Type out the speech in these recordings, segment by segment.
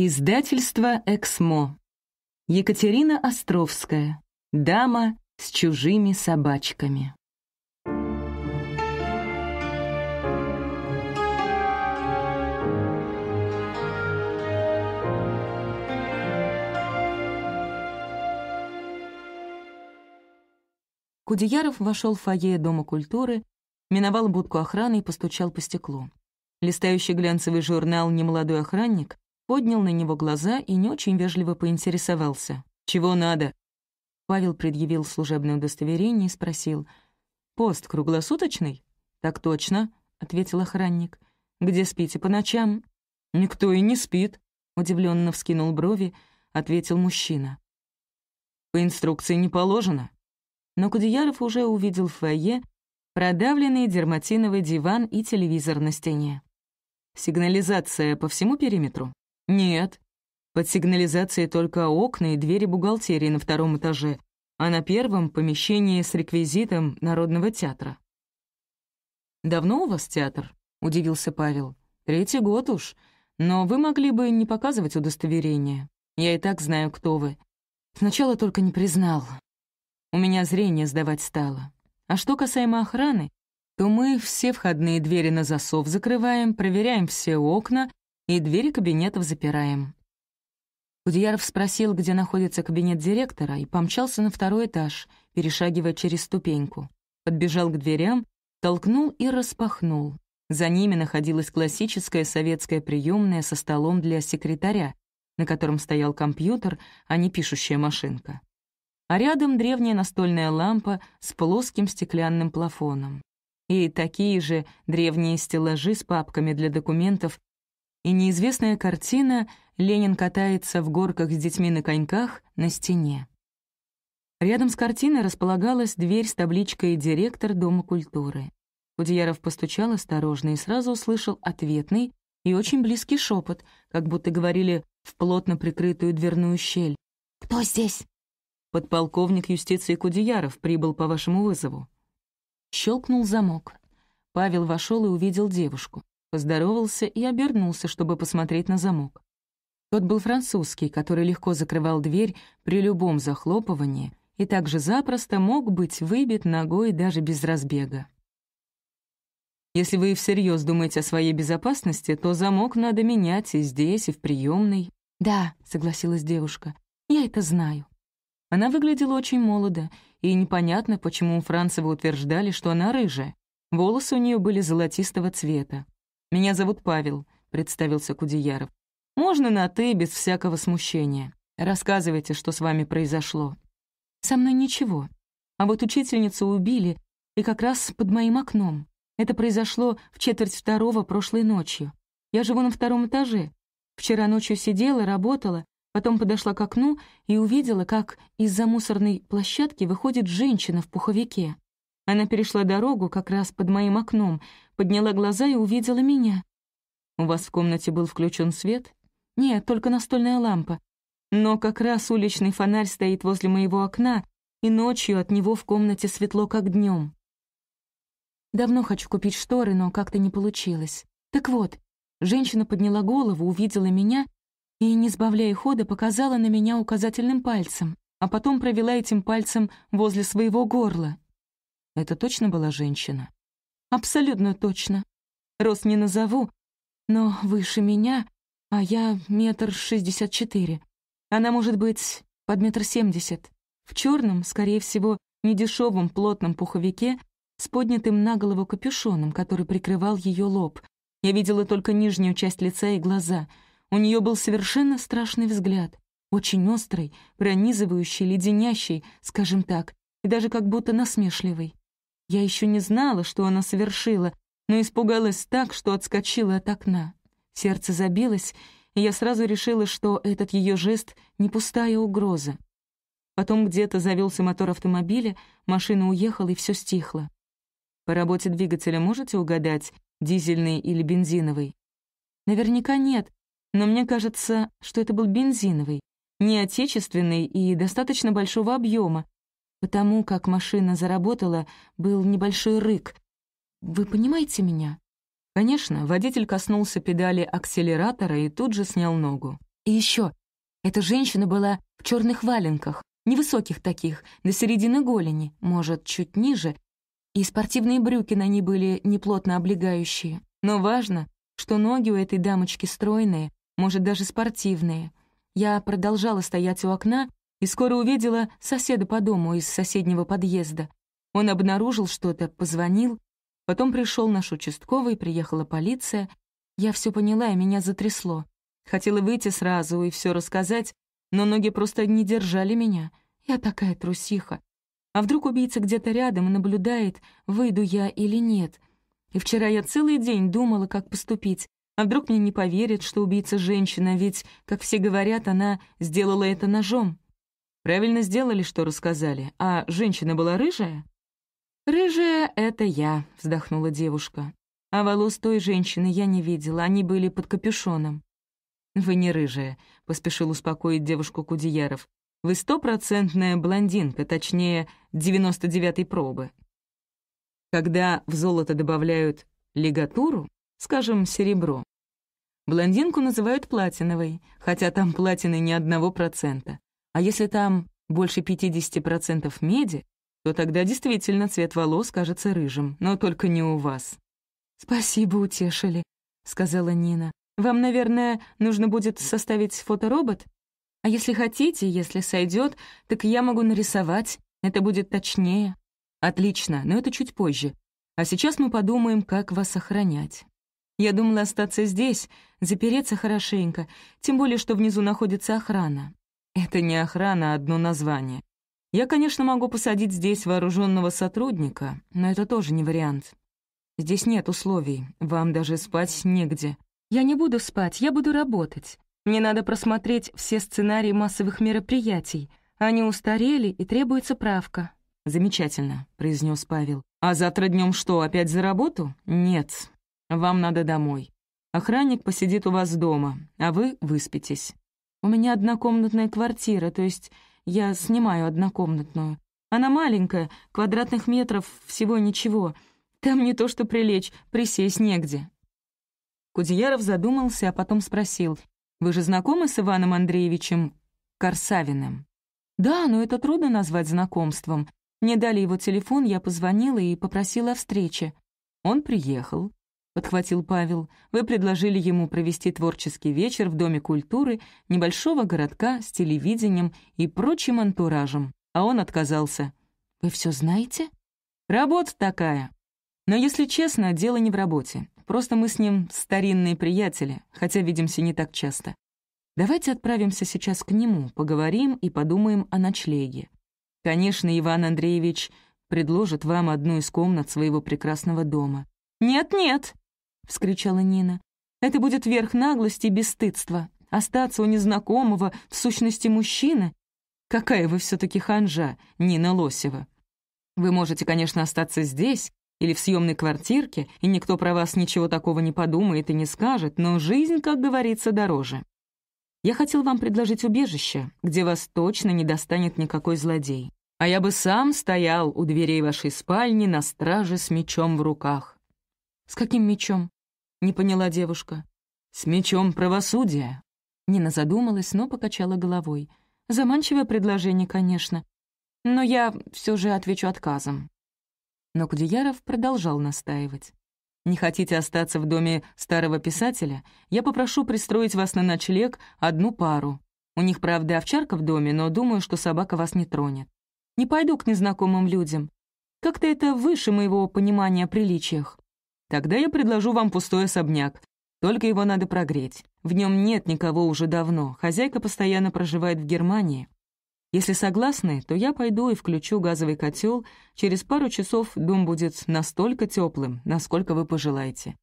Издательство «Эксмо». Екатерина Островская. Дама с чужими собачками. Кудеяров вошел в фойе Дома культуры, миновал будку охраны и постучал по стеклу. Листающий глянцевый журнал «Немолодой охранник» поднял на него глаза и не очень вежливо поинтересовался. «Чего надо?» Павел предъявил служебное удостоверение и спросил. «Пост круглосуточный?» «Так точно», — ответил охранник. «Где спите по ночам?» «Никто и не спит», — удивленно вскинул брови, ответил мужчина. «По инструкции не положено». Но Кудеяров уже увидел в фойе продавленный дерматиновый диван и телевизор на стене. «Сигнализация по всему периметру?» «Нет. Под сигнализацией только окна и двери бухгалтерии на втором этаже, а на первом — помещение с реквизитом Народного театра». «Давно у вас театр?» — удивился Павел. «Третий год уж. Но вы могли бы не показывать удостоверение. Я и так знаю, кто вы. Сначала только не признал. У меня зрение сдавать стало. А что касаемо охраны, то мы все входные двери на засов закрываем, проверяем все окна и двери кабинетов запираем. Кудеяров спросил, где находится кабинет директора, и помчался на второй этаж, перешагивая через ступеньку. Подбежал к дверям, толкнул и распахнул. За ними находилась классическая советская приемная со столом для секретаря, на котором стоял компьютер, а не пишущая машинка. А рядом древняя настольная лампа с плоским стеклянным плафоном. И такие же древние стеллажи с папками для документов и неизвестная картина «Ленин катается в горках с детьми на коньках» на стене. Рядом с картиной располагалась дверь с табличкой «Директор Дома культуры». Худьяров постучал осторожно и сразу услышал ответный и очень близкий шепот, как будто говорили в плотно прикрытую дверную щель. «Кто здесь?» «Подполковник юстиции Кудеяров прибыл по вашему вызову». Щелкнул замок. Павел вошел и увидел девушку поздоровался и обернулся, чтобы посмотреть на замок. Тот был французский, который легко закрывал дверь при любом захлопывании и также запросто мог быть выбит ногой даже без разбега. Если вы всерьез думаете о своей безопасности, то замок надо менять и здесь, и в приемной. «Да», — согласилась девушка, — «я это знаю». Она выглядела очень молодо, и непонятно, почему у Францева утверждали, что она рыжая. Волосы у нее были золотистого цвета. «Меня зовут Павел», — представился Кудеяров. «Можно на «ты» без всякого смущения. Рассказывайте, что с вами произошло». «Со мной ничего. А вот учительницу убили, и как раз под моим окном. Это произошло в четверть второго прошлой ночью. Я живу на втором этаже. Вчера ночью сидела, работала, потом подошла к окну и увидела, как из-за мусорной площадки выходит женщина в пуховике. Она перешла дорогу как раз под моим окном, подняла глаза и увидела меня. «У вас в комнате был включен свет?» «Нет, только настольная лампа. Но как раз уличный фонарь стоит возле моего окна, и ночью от него в комнате светло, как днем. Давно хочу купить шторы, но как-то не получилось. Так вот, женщина подняла голову, увидела меня и, не сбавляя хода, показала на меня указательным пальцем, а потом провела этим пальцем возле своего горла. Это точно была женщина? абсолютно точно. Рост не назову, но выше меня, а я метр шестьдесят четыре. Она может быть под метр семьдесят. В черном, скорее всего, недешевом плотном пуховике с поднятым на голову капюшоном, который прикрывал ее лоб. Я видела только нижнюю часть лица и глаза. У нее был совершенно страшный взгляд, очень острый, пронизывающий, леденящий, скажем так, и даже как будто насмешливый. Я еще не знала, что она совершила, но испугалась так, что отскочила от окна. Сердце забилось, и я сразу решила, что этот ее жест — не пустая угроза. Потом где-то завелся мотор автомобиля, машина уехала, и все стихло. По работе двигателя можете угадать, дизельный или бензиновый? Наверняка нет, но мне кажется, что это был бензиновый, не отечественный и достаточно большого объема, Потому как машина заработала, был небольшой рык. «Вы понимаете меня?» Конечно, водитель коснулся педали акселератора и тут же снял ногу. И еще, эта женщина была в черных валенках, невысоких таких, до середины голени, может, чуть ниже, и спортивные брюки на ней были неплотно облегающие. Но важно, что ноги у этой дамочки стройные, может, даже спортивные. Я продолжала стоять у окна и скоро увидела соседа по дому из соседнего подъезда. Он обнаружил что-то, позвонил, потом пришел наш участковый, приехала полиция. Я все поняла, и меня затрясло. Хотела выйти сразу и все рассказать, но ноги просто не держали меня. Я такая трусиха. А вдруг убийца где-то рядом и наблюдает, выйду я или нет. И вчера я целый день думала, как поступить. А вдруг мне не поверят, что убийца женщина, ведь, как все говорят, она сделала это ножом. Правильно сделали, что рассказали. А женщина была рыжая?» «Рыжая — это я», — вздохнула девушка. «А волос той женщины я не видела, они были под капюшоном». «Вы не рыжая», — поспешил успокоить девушку Кудеяров. «Вы стопроцентная блондинка, точнее, девяносто й пробы». Когда в золото добавляют лигатуру, скажем, серебро, блондинку называют платиновой, хотя там платины ни одного процента. А если там больше 50% меди, то тогда действительно цвет волос кажется рыжим, но только не у вас». «Спасибо, утешили», — сказала Нина. «Вам, наверное, нужно будет составить фоторобот? А если хотите, если сойдет, так я могу нарисовать, это будет точнее». «Отлично, но это чуть позже. А сейчас мы подумаем, как вас охранять». Я думала остаться здесь, запереться хорошенько, тем более, что внизу находится охрана. Это не охрана, а одно название. Я, конечно, могу посадить здесь вооруженного сотрудника, но это тоже не вариант. Здесь нет условий, вам даже спать негде. Я не буду спать, я буду работать. Мне надо просмотреть все сценарии массовых мероприятий. Они устарели, и требуется правка». «Замечательно», — произнес Павел. «А завтра днем что, опять за работу?» «Нет, вам надо домой. Охранник посидит у вас дома, а вы выспитесь. У меня однокомнатная квартира, то есть я снимаю однокомнатную. Она маленькая, квадратных метров всего ничего. Там не то что прилечь, присесть негде». Кудеяров задумался, а потом спросил. «Вы же знакомы с Иваном Андреевичем Корсавиным?» «Да, но это трудно назвать знакомством. Мне дали его телефон, я позвонила и попросила о встрече. Он приехал подхватил Павел, «вы предложили ему провести творческий вечер в Доме культуры небольшого городка с телевидением и прочим антуражем, а он отказался». «Вы все знаете?» «Работа такая». Но, если честно, дело не в работе. Просто мы с ним старинные приятели, хотя видимся не так часто. Давайте отправимся сейчас к нему, поговорим и подумаем о ночлеге. Конечно, Иван Андреевич предложит вам одну из комнат своего прекрасного дома. «Нет-нет», вскричала Нина. «Это будет верх наглости и бесстыдства. Остаться у незнакомого, в сущности, мужчины? Какая вы все-таки ханжа, Нина Лосева. Вы можете, конечно, остаться здесь или в съемной квартирке, и никто про вас ничего такого не подумает и не скажет, но жизнь, как говорится, дороже. Я хотел вам предложить убежище, где вас точно не достанет никакой злодей. А я бы сам стоял у дверей вашей спальни на страже с мечом в руках». «С каким мечом?» — не поняла девушка. «С мечом правосудия». Нина задумалась, но покачала головой. Заманчивое предложение, конечно. Но я все же отвечу отказом. Но Кудеяров продолжал настаивать. «Не хотите остаться в доме старого писателя? Я попрошу пристроить вас на ночлег одну пару. У них, правда, овчарка в доме, но думаю, что собака вас не тронет. Не пойду к незнакомым людям. Как-то это выше моего понимания о приличиях. Тогда я предложу вам пустой особняк. Только его надо прогреть. В нем нет никого уже давно. Хозяйка постоянно проживает в Германии. Если согласны, то я пойду и включу газовый котел. Через пару часов дом будет настолько теплым, насколько вы пожелаете.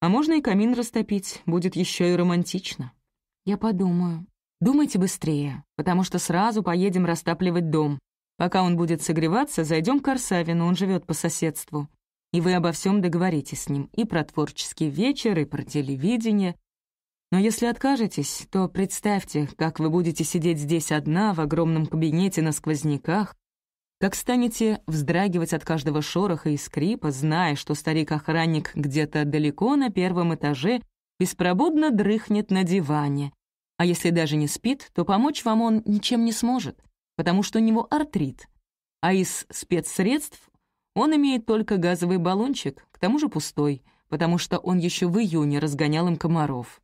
А можно и камин растопить, будет еще и романтично. Я подумаю. Думайте быстрее, потому что сразу поедем растапливать дом. Пока он будет согреваться, зайдем к Арсавину, он живет по соседству и вы обо всем договоритесь с ним, и про творческий вечер, и про телевидение. Но если откажетесь, то представьте, как вы будете сидеть здесь одна, в огромном кабинете на сквозняках, как станете вздрагивать от каждого шороха и скрипа, зная, что старик-охранник где-то далеко на первом этаже беспробудно дрыхнет на диване. А если даже не спит, то помочь вам он ничем не сможет, потому что у него артрит. А из спецсредств он имеет только газовый баллончик, к тому же пустой, потому что он еще в июне разгонял им комаров.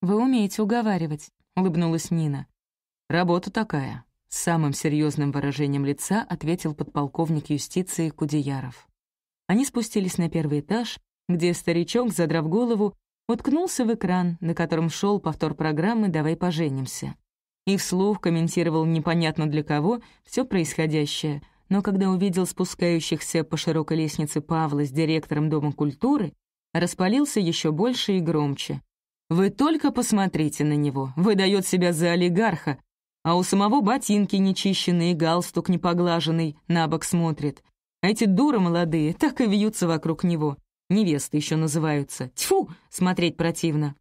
«Вы умеете уговаривать», — улыбнулась Нина. «Работа такая», — с самым серьезным выражением лица ответил подполковник юстиции Кудеяров. Они спустились на первый этаж, где старичок, задрав голову, уткнулся в экран, на котором шел повтор программы «Давай поженимся». И вслух комментировал непонятно для кого все происходящее — но когда увидел спускающихся по широкой лестнице Павла с директором Дома культуры, распалился еще больше и громче. «Вы только посмотрите на него, выдает себя за олигарха, а у самого ботинки нечищенные, галстук непоглаженный, на бок смотрит. А эти дуры молодые так и вьются вокруг него, невесты еще называются. Тьфу, смотреть противно.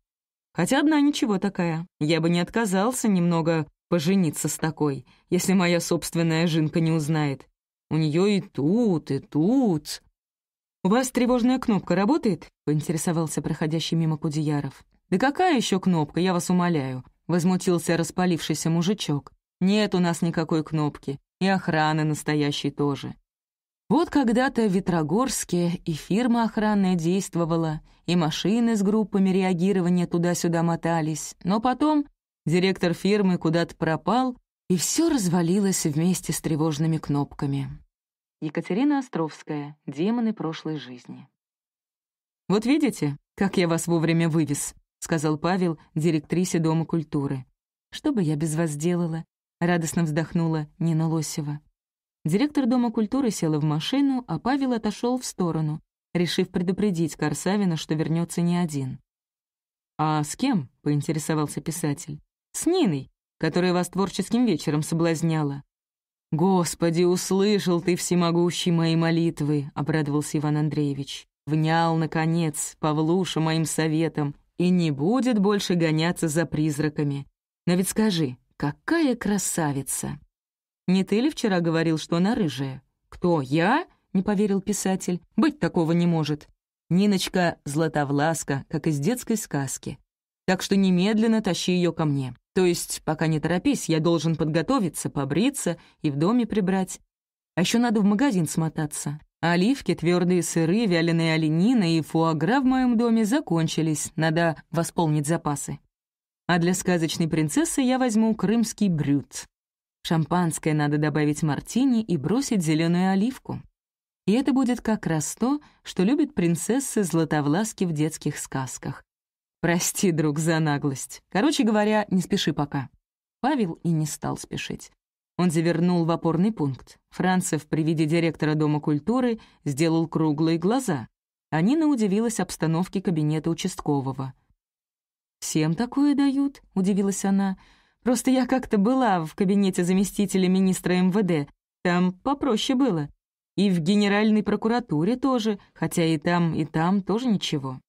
Хотя одна ничего такая, я бы не отказался немного пожениться с такой, если моя собственная жинка не узнает. У нее и тут, и тут. «У вас тревожная кнопка работает?» — поинтересовался проходящий мимо Кудеяров. «Да какая еще кнопка, я вас умоляю?» — возмутился распалившийся мужичок. «Нет у нас никакой кнопки, и охраны настоящей тоже». Вот когда-то в Ветрогорске и фирма охранная действовала, и машины с группами реагирования туда-сюда мотались, но потом директор фирмы куда-то пропал, и все развалилось вместе с тревожными кнопками. Екатерина Островская. Демоны прошлой жизни. «Вот видите, как я вас вовремя вывез», — сказал Павел, директрисе Дома культуры. «Что бы я без вас делала?» — радостно вздохнула Нина Лосева. Директор Дома культуры села в машину, а Павел отошел в сторону, решив предупредить Корсавина, что вернется не один. «А с кем?» — поинтересовался писатель. «С Ниной которая вас творческим вечером соблазняла. «Господи, услышал ты всемогущий мои молитвы», — обрадовался Иван Андреевич. «Внял, наконец, Павлуша моим советом и не будет больше гоняться за призраками. Но ведь скажи, какая красавица!» «Не ты ли вчера говорил, что она рыжая?» «Кто, я?» — не поверил писатель. «Быть такого не может. Ниночка — златовласка, как из детской сказки. Так что немедленно тащи ее ко мне». То есть, пока не торопись, я должен подготовиться, побриться и в доме прибрать. А еще надо в магазин смотаться. Оливки, твердые сыры, вяленые оленина и фуагра в моем доме закончились, надо восполнить запасы. А для сказочной принцессы я возьму крымский брют. Шампанское надо добавить мартини и бросить зеленую оливку. И это будет как раз то, что любят принцессы Златовласки в детских сказках. «Прости, друг, за наглость. Короче говоря, не спеши пока». Павел и не стал спешить. Он завернул в опорный пункт. Францев при виде директора Дома культуры сделал круглые глаза. А удивилась обстановке кабинета участкового. «Всем такое дают?» — удивилась она. «Просто я как-то была в кабинете заместителя министра МВД. Там попроще было. И в Генеральной прокуратуре тоже, хотя и там, и там тоже ничего.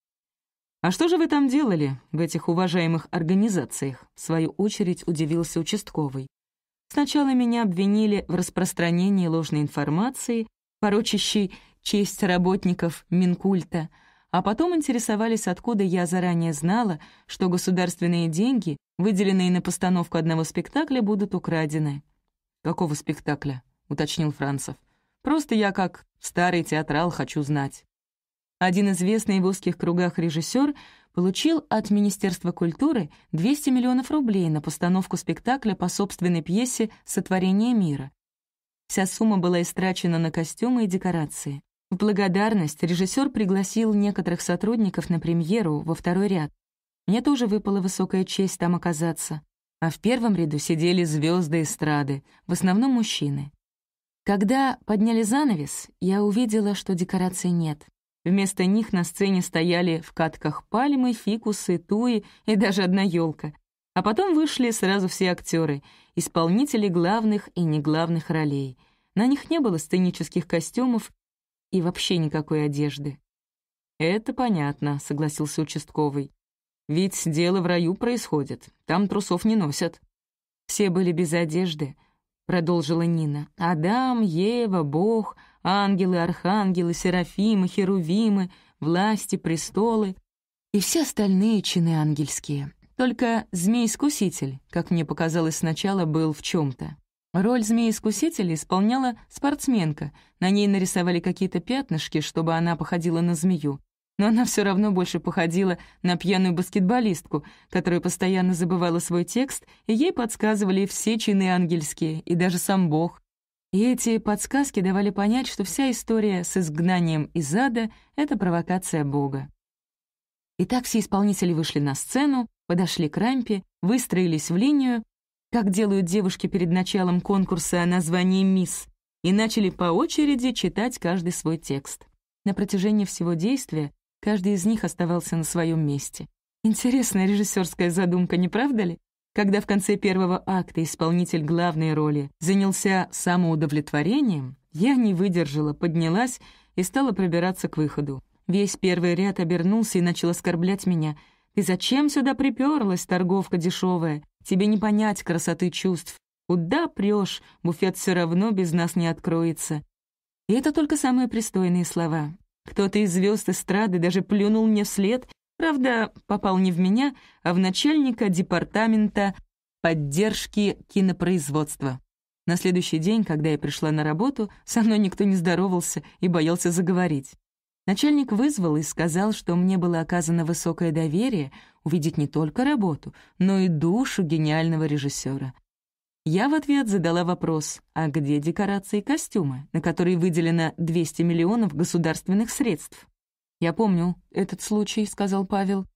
«А что же вы там делали, в этих уважаемых организациях?» — в свою очередь удивился участковый. «Сначала меня обвинили в распространении ложной информации, порочащей честь работников Минкульта, а потом интересовались, откуда я заранее знала, что государственные деньги, выделенные на постановку одного спектакля, будут украдены». «Какого спектакля?» — уточнил Францев. «Просто я, как старый театрал, хочу знать». Один известный в узких кругах режиссер получил от Министерства культуры 200 миллионов рублей на постановку спектакля по собственной пьесе «Сотворение мира». Вся сумма была истрачена на костюмы и декорации. В благодарность режиссер пригласил некоторых сотрудников на премьеру во второй ряд. Мне тоже выпала высокая честь там оказаться. А в первом ряду сидели звезды эстрады, в основном мужчины. Когда подняли занавес, я увидела, что декорации нет. Вместо них на сцене стояли в катках пальмы, фикусы, туи и даже одна елка. А потом вышли сразу все актеры, исполнители главных и неглавных ролей. На них не было сценических костюмов и вообще никакой одежды. «Это понятно», — согласился участковый. «Ведь дело в раю происходит, там трусов не носят». Все были без одежды, — продолжила Нина. «Адам, Ева, Бог, ангелы, архангелы, серафимы, херувимы, власти, престолы и все остальные чины ангельские. Только змей-искуситель, как мне показалось сначала, был в чем то Роль змеи-искусителя исполняла спортсменка. На ней нарисовали какие-то пятнышки, чтобы она походила на змею. Но она все равно больше походила на пьяную баскетболистку, которая постоянно забывала свой текст, и ей подсказывали все чины ангельские, и даже сам Бог. И эти подсказки давали понять, что вся история с изгнанием из ада — это провокация Бога. Итак, все исполнители вышли на сцену, подошли к рампе, выстроились в линию, как делают девушки перед началом конкурса о названии «Мисс», и начали по очереди читать каждый свой текст. На протяжении всего действия каждый из них оставался на своем месте. Интересная режиссерская задумка, не правда ли? Когда в конце первого акта исполнитель главной роли занялся самоудовлетворением, я не выдержала, поднялась и стала пробираться к выходу. Весь первый ряд обернулся и начал оскорблять меня. «Ты зачем сюда приперлась, торговка дешевая? Тебе не понять красоты чувств. Куда прешь? Буфет все равно без нас не откроется». И это только самые пристойные слова. Кто-то из звезд эстрады даже плюнул мне вслед Правда, попал не в меня, а в начальника департамента поддержки кинопроизводства. На следующий день, когда я пришла на работу, со мной никто не здоровался и боялся заговорить. Начальник вызвал и сказал, что мне было оказано высокое доверие увидеть не только работу, но и душу гениального режиссера. Я в ответ задала вопрос, а где декорации и костюмы, на которые выделено 200 миллионов государственных средств? «Я помню этот случай», — сказал Павел.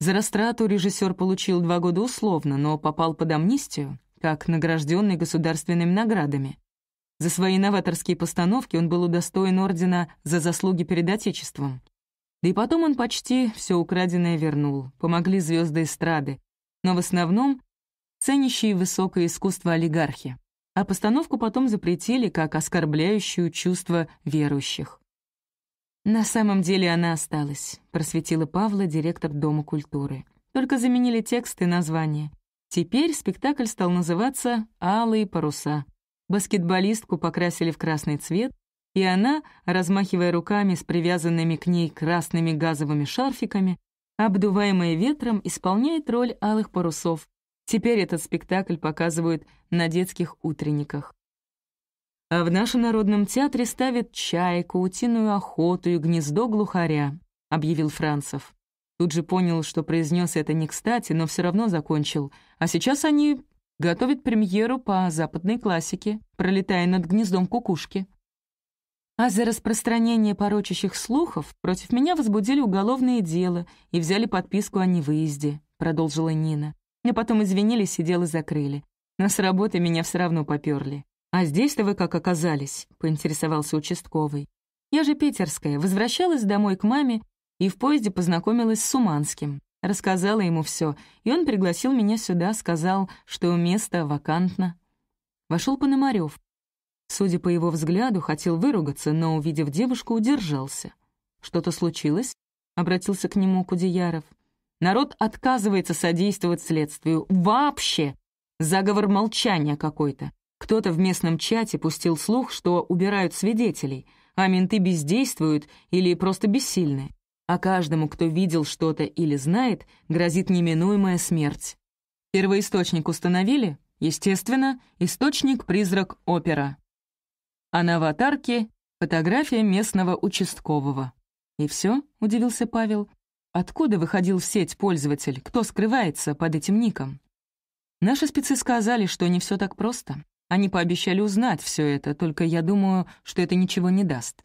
«За растрату режиссер получил два года условно, но попал под амнистию, как награжденный государственными наградами. За свои новаторские постановки он был удостоен ордена за заслуги перед Отечеством. Да и потом он почти все украденное вернул, помогли звезды эстрады, но в основном ценящие высокое искусство олигархи. А постановку потом запретили как оскорбляющую чувства верующих. На самом деле она осталась, просветила Павла, директор Дома культуры. Только заменили текст и название. Теперь спектакль стал называться «Алые паруса». Баскетболистку покрасили в красный цвет, и она, размахивая руками с привязанными к ней красными газовыми шарфиками, обдуваемая ветром, исполняет роль алых парусов. Теперь этот спектакль показывают на детских утренниках. А в нашем народном театре ставят чайку, утиную охоту и гнездо глухаря», — объявил Францев. Тут же понял, что произнес это не кстати, но все равно закончил. А сейчас они готовят премьеру по западной классике, пролетая над гнездом кукушки. А за распространение порочащих слухов против меня возбудили уголовное дело и взяли подписку о невыезде, продолжила Нина. Мне потом извинились и дело закрыли. Но с работы меня все равно поперли. «А здесь-то вы как оказались?» — поинтересовался участковый. «Я же питерская, возвращалась домой к маме и в поезде познакомилась с Суманским. Рассказала ему все, и он пригласил меня сюда, сказал, что место вакантно». Вошел Пономарев. Судя по его взгляду, хотел выругаться, но, увидев девушку, удержался. «Что-то случилось?» — обратился к нему Кудеяров. «Народ отказывается содействовать следствию. Вообще! Заговор молчания какой-то. Кто-то в местном чате пустил слух, что убирают свидетелей, а менты бездействуют или просто бессильны. А каждому, кто видел что-то или знает, грозит неминуемая смерть. Первоисточник установили? Естественно, источник-призрак опера. А на аватарке — фотография местного участкового. «И все?» — удивился Павел. «Откуда выходил в сеть пользователь? Кто скрывается под этим ником?» Наши спецы сказали, что не все так просто. Они пообещали узнать все это, только я думаю, что это ничего не даст.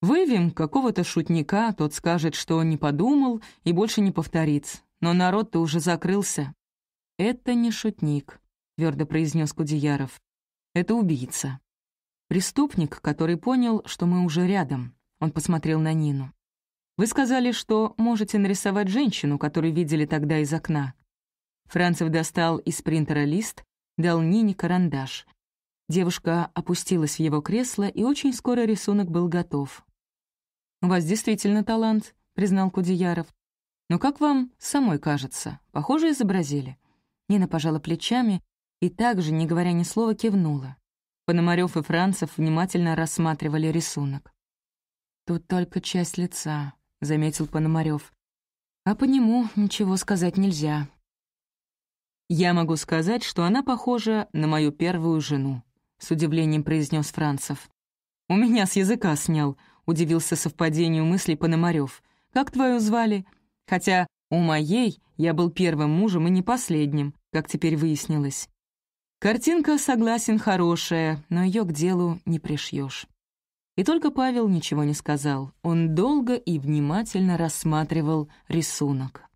Вывем какого-то шутника, тот скажет, что он не подумал и больше не повторится. Но народ-то уже закрылся. «Это не шутник», — твердо произнес Кудеяров. «Это убийца. Преступник, который понял, что мы уже рядом». Он посмотрел на Нину. «Вы сказали, что можете нарисовать женщину, которую видели тогда из окна». Францев достал из принтера лист, дал Нине карандаш. Девушка опустилась в его кресло, и очень скоро рисунок был готов. «У вас действительно талант», — признал Кудеяров. «Но как вам самой кажется? Похоже, изобразили?» Нина пожала плечами и также, не говоря ни слова, кивнула. Пономарёв и Францев внимательно рассматривали рисунок. «Тут только часть лица», — заметил Пономарёв. «А по нему ничего сказать нельзя. «Я могу сказать, что она похожа на мою первую жену», — с удивлением произнес Францев. «У меня с языка снял», — удивился совпадению мыслей Пономарев. «Как твою звали? Хотя у моей я был первым мужем и не последним, как теперь выяснилось. Картинка, согласен, хорошая, но ее к делу не пришьешь». И только Павел ничего не сказал. Он долго и внимательно рассматривал рисунок.